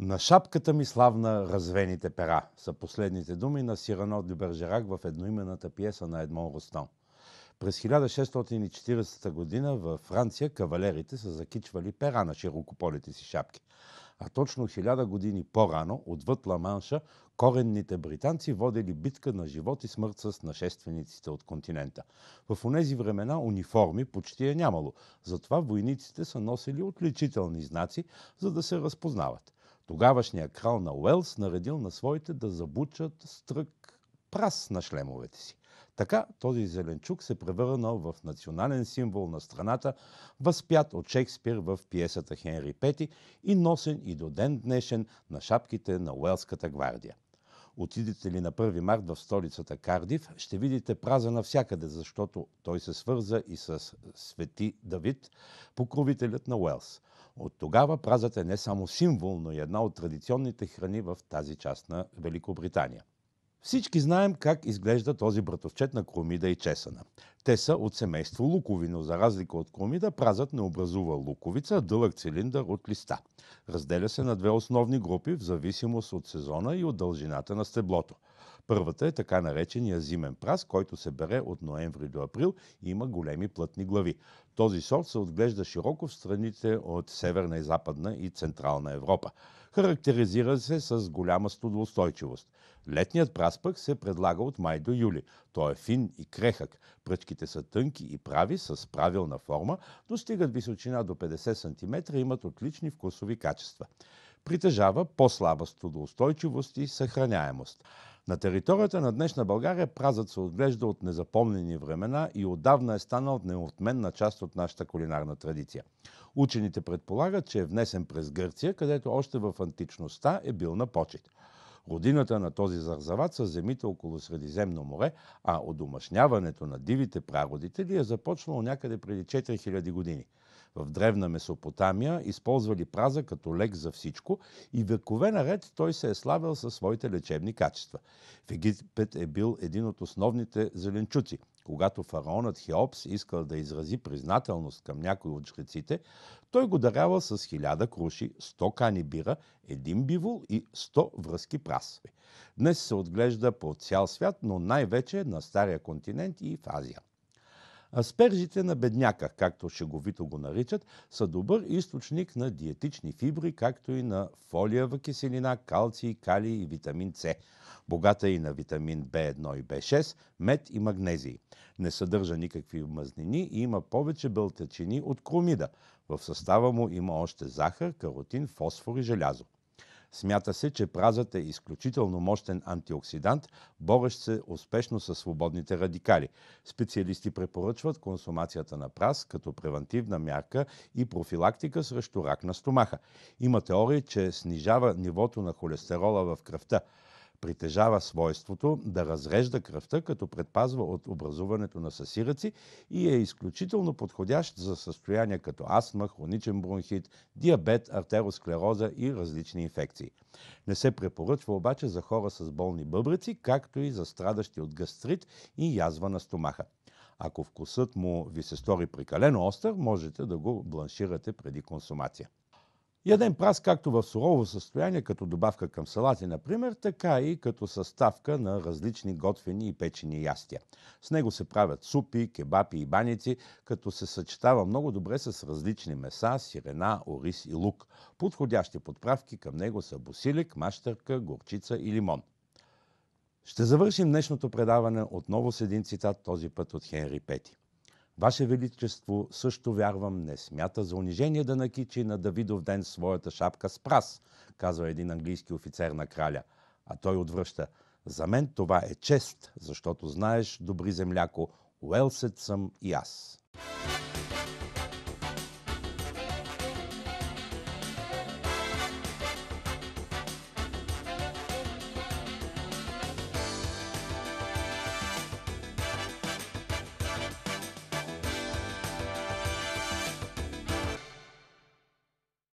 На шапката ми славна развените пера са последните думи на Сирано де Бержерак в едноимената пиеса на Едмон Ростон. През 1640 година във Франция кавалерите са закичвали пера на широкополите си шапки. А точно хиляда години по-рано, отвъд манша, коренните британци водили битка на живот и смърт с нашествениците от континента. В тези времена униформи почти е нямало, затова войниците са носили отличителни знаци, за да се разпознават. Тогавашният крал на Уелс наредил на своите да забучат стрък прас на шлемовете си. Така този зеленчук се превърнал в национален символ на страната, възпят от Шекспир в пиесата Хенри Пети и носен и до ден днешен на шапките на Уелската гвардия. Отидете ли на 1 март в столицата Кардив, ще видите праза навсякъде, защото той се свърза и с Свети Давид, покровителят на Уелс. От тогава празът е не само символ, но и една от традиционните храни в тази част на Великобритания – всички знаем как изглежда този братовчет на Кромида и чесъна. Те са от семейство лукови, но за разлика от Кромида, празът не образува луковица, дълъг цилиндър от листа. Разделя се на две основни групи в зависимост от сезона и от дължината на стеблото. Първата е така наречения зимен прас, който се бере от ноември до април и има големи плътни глави. Този сорт се отглежда широко в страните от Северна и Западна и Централна Европа. Характеризира се с голяма студоустойчивост. Летният прас пък се предлага от май до юли. Той е фин и крехък. Пръчките са тънки и прави, с правилна форма, достигат височина до 50 см и имат отлични вкусови качества. Притежава по-слаба студоустойчивост и съхраняемост. На територията на днешна България празът се отглежда от незапомнени времена и отдавна е станал неотменна част от нашата кулинарна традиция. Учените предполагат, че е внесен през Гърция, където още в античността е бил на почет. Родината на този зарзават са земите около Средиземно море, а одомашняването на дивите прародители е започнало някъде преди 4000 години – в древна Месопотамия, използвали праза като лек за всичко и векове наред той се е славил със своите лечебни качества. В Египет е бил един от основните зеленчуци. Когато фараонът Хеопс искал да изрази признателност към някой от жреците, той го дарявал с хиляда круши, 100 кани бира, един бивол и 100 връзки прасови. Днес се отглежда по цял свят, но най-вече на Стария континент и в Азия. Аспержите на бедняка, както шеговито го наричат, са добър източник на диетични фибри, както и на фолиева киселина, калций, калий и витамин С. Богата и на витамин B1 и B6, мед и магнезий. Не съдържа никакви мазнини и има повече бълтачини от кромида. В състава му има още захар, каротин, фосфор и желязо. Смята се, че празът е изключително мощен антиоксидант, борещ се успешно със свободните радикали. Специалисти препоръчват консумацията на праз като превентивна мярка и профилактика срещу рак на стомаха. Има теории, че снижава нивото на холестерола в кръвта. Притежава свойството да разрежда кръвта, като предпазва от образуването на съсираци и е изключително подходящ за състояния като астма, хроничен бронхит, диабет, артеросклероза и различни инфекции. Не се препоръчва обаче за хора с болни бъбреци, както и за страдащи от гастрит и язва на стомаха. Ако вкусът му ви се стори прекалено остър, можете да го бланширате преди консумация. Яден праз, както в сурово състояние, като добавка към салати, например, така и като съставка на различни готвени и печени ястия. С него се правят супи, кебапи и баници, като се съчетава много добре с различни меса, сирена, ориз и лук. Подходящи подправки към него са босилик, мащърка, горчица и лимон. Ще завършим днешното предаване отново с един цитат, този път от Хенри Пети. Ваше Величество, също вярвам, не смята за унижение да накичи на Давидов ден своята шапка с прас, казва един английски офицер на краля. А той отвръща. За мен това е чест, защото знаеш, добри земляко, уелсет съм и аз.